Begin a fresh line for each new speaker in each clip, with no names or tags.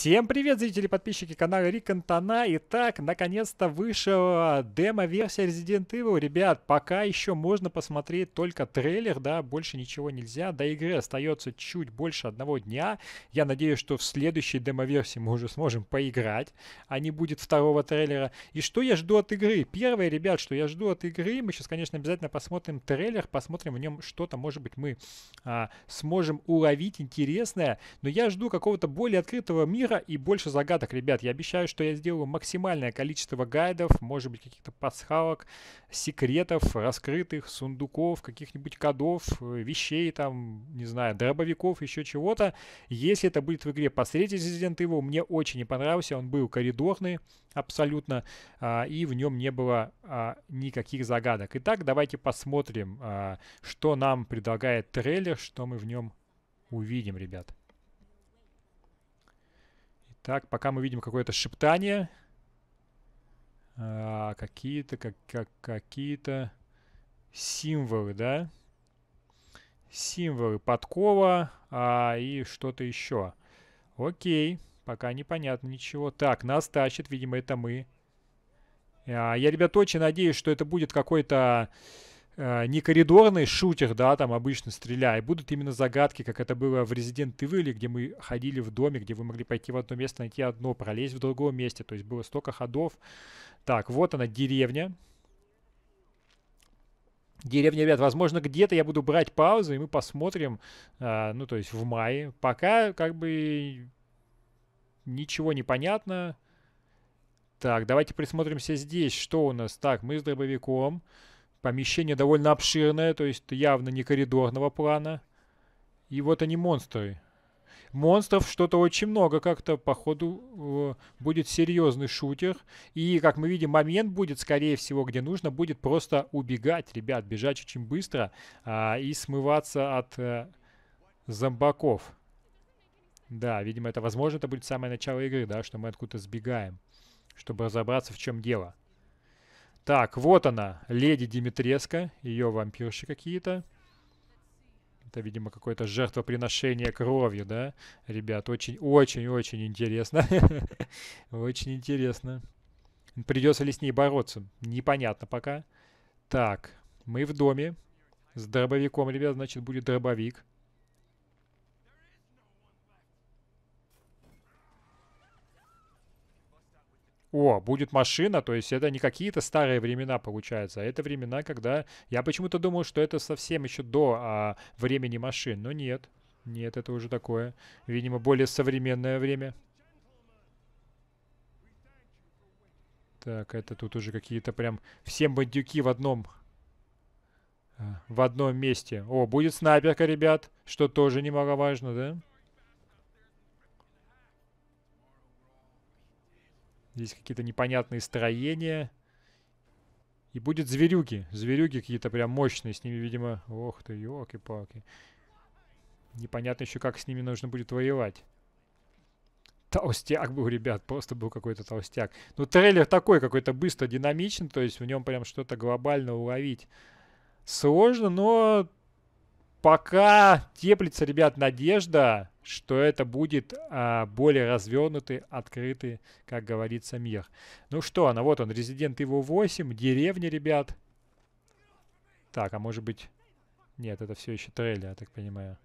Всем привет, зрители и подписчики канала Рикантона. Итак, наконец-то вышла демо-версия Resident Evil. Ребят, пока еще можно посмотреть только трейлер, да, больше ничего нельзя. До игры остается чуть больше одного дня. Я надеюсь, что в следующей демо-версии мы уже сможем поиграть, а не будет второго трейлера. И что я жду от игры? Первое, ребят, что я жду от игры, мы сейчас, конечно, обязательно посмотрим трейлер, посмотрим в нем что-то, может быть, мы а, сможем уловить интересное. Но я жду какого-то более открытого мира, мира и больше загадок, ребят. Я обещаю, что я сделаю максимальное количество гайдов, может быть, каких-то пасхалок, секретов, раскрытых сундуков, каких-нибудь кодов, э, вещей, там, не знаю, дробовиков, еще чего-то. Если это будет в игре посреди Resident Evil, мне очень не понравился. Он был коридорный абсолютно, а, и в нем не было а, никаких загадок. Итак, давайте посмотрим, а, что нам предлагает трейлер, что мы в нем увидим, ребят. Так, пока мы видим какое-то шептание. А, какие-то, как, как, какие-то символы, да? Символы подкова а, и что-то еще. Окей, пока непонятно ничего. Так, нас тащит, видимо, это мы. А, я, ребят, очень надеюсь, что это будет какой-то... Э, не коридорный шутер, да, там обычно стреляй, будут именно загадки, как это было в Resident Evil, где мы ходили в доме, где вы могли пойти в одно место, найти одно, пролезть в другое месте, то есть было столько ходов. Так, вот она, деревня. Деревня, ребят, возможно, где-то я буду брать паузы, и мы посмотрим, э, ну, то есть в мае. Пока, как бы, ничего не понятно. Так, давайте присмотримся здесь, что у нас. Так, мы с дробовиком. Помещение довольно обширное, то есть явно не коридорного плана. И вот они монстры. Монстров что-то очень много, как-то, походу, будет серьезный шутер. И, как мы видим, момент будет, скорее всего, где нужно будет просто убегать, ребят, бежать очень быстро а, и смываться от а, зомбаков. Да, видимо, это возможно, это будет самое начало игры, да, что мы откуда-то сбегаем, чтобы разобраться, в чем дело. Так, вот она, леди Димитреска, ее вампирши какие-то. Это, видимо, какое-то жертвоприношение кровью, да? Ребят, очень-очень-очень интересно. Очень интересно. Придется ли с ней бороться? Непонятно пока. Так, мы в доме. С дробовиком, ребят, значит, будет дробовик. о, будет машина, то есть это не какие-то старые времена, получается, а это времена, когда... Я почему-то думал, что это совсем еще до а, времени машин, но нет. Нет, это уже такое, видимо, более современное время. Так, это тут уже какие-то прям все бандюки в одном а, в одном месте. О, будет снайперка, ребят, что тоже немаловажно, да? Здесь какие-то непонятные строения. И будет зверюги. Зверюги какие-то прям мощные. С ними, видимо... Ох ты, елки-палки. Непонятно еще, как с ними нужно будет воевать. Толстяк был, ребят, просто был какой-то толстяк. Ну, трейлер такой какой-то быстро динамичен, то есть в нем прям что-то глобально уловить сложно, но пока теплится, ребят, надежда, что это будет а, более развернутый, открытый, как говорится, мир. Ну что, ну вот он, резидент его 8, деревня, ребят. Так, а может быть... Нет, это все еще трейлер, я так понимаю.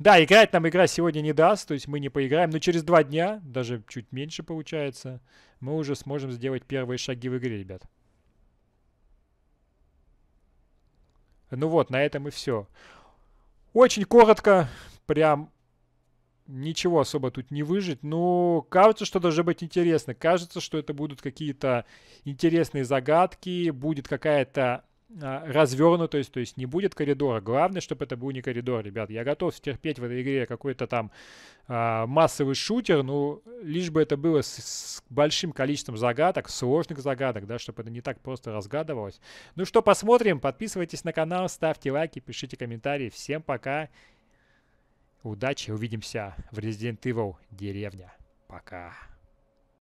Да, играть нам игра сегодня не даст, то есть мы не поиграем, но через два дня, даже чуть меньше получается, мы уже сможем сделать первые шаги в игре, ребят. Ну вот, на этом и все. Очень коротко, прям ничего особо тут не выжить. Но кажется, что должно быть интересно. Кажется, что это будут какие-то интересные загадки, будет какая-то а, развернуто, то есть, то есть не будет коридора. Главное, чтобы это был не коридор, ребят. Я готов стерпеть в этой игре какой-то там а, массовый шутер, ну, лишь бы это было с, с большим количеством загадок, сложных загадок, да, чтобы это не так просто разгадывалось. Ну что, посмотрим. Подписывайтесь на канал, ставьте лайки, пишите комментарии. Всем пока. Удачи, увидимся в Resident Evil деревня. Пока.